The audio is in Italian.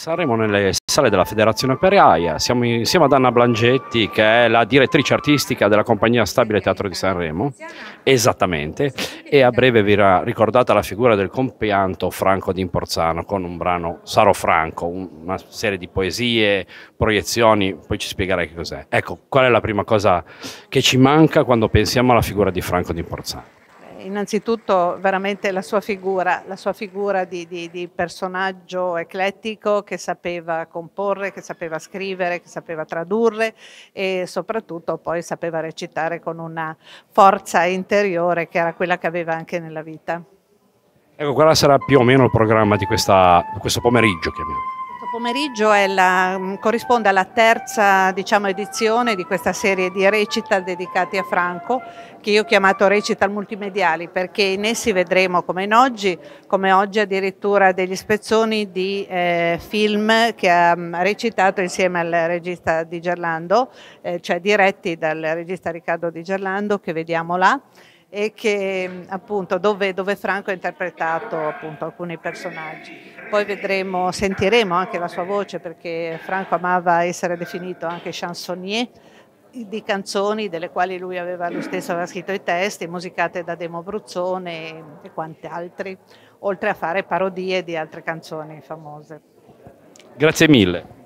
Saremo nelle sale della Federazione Operaia, siamo insieme ad Anna Blangetti che è la direttrice artistica della compagnia Stabile Teatro di Sanremo, esattamente, e a breve vi verrà ricordata la figura del compianto Franco di Imporzano con un brano Sarò Franco, una serie di poesie, proiezioni, poi ci spiegherai che cos'è. Ecco, qual è la prima cosa che ci manca quando pensiamo alla figura di Franco di Imporzano? innanzitutto veramente la sua figura, la sua figura di, di, di, personaggio eclettico che sapeva comporre, che sapeva scrivere, che sapeva tradurre e soprattutto poi sapeva recitare con una forza interiore che era quella che aveva anche nella vita. Ecco, quello sarà più o meno il programma di, questa, questo pomeriggio, chiamiamolo. Questo pomeriggio la, mm, corrisponde alla terza diciamo, edizione di questa serie di recital dedicati a Franco, che io ho chiamato recital multimediali, perché in essi vedremo, come in oggi, come oggi addirittura degli spezzoni di eh, film che ha mm, recitato insieme al regista Di Gerlando, eh, cioè diretti dal regista Riccardo Di Gerlando, che vediamo là e che mm, appunto dove, dove Franco ha interpretato appunto alcuni personaggi poi vedremo, sentiremo anche la sua voce perché Franco amava essere definito anche chansonnier di canzoni delle quali lui aveva lo stesso aveva scritto i testi, musicate da Demo Bruzzone e quanti altri, oltre a fare parodie di altre canzoni famose. Grazie mille.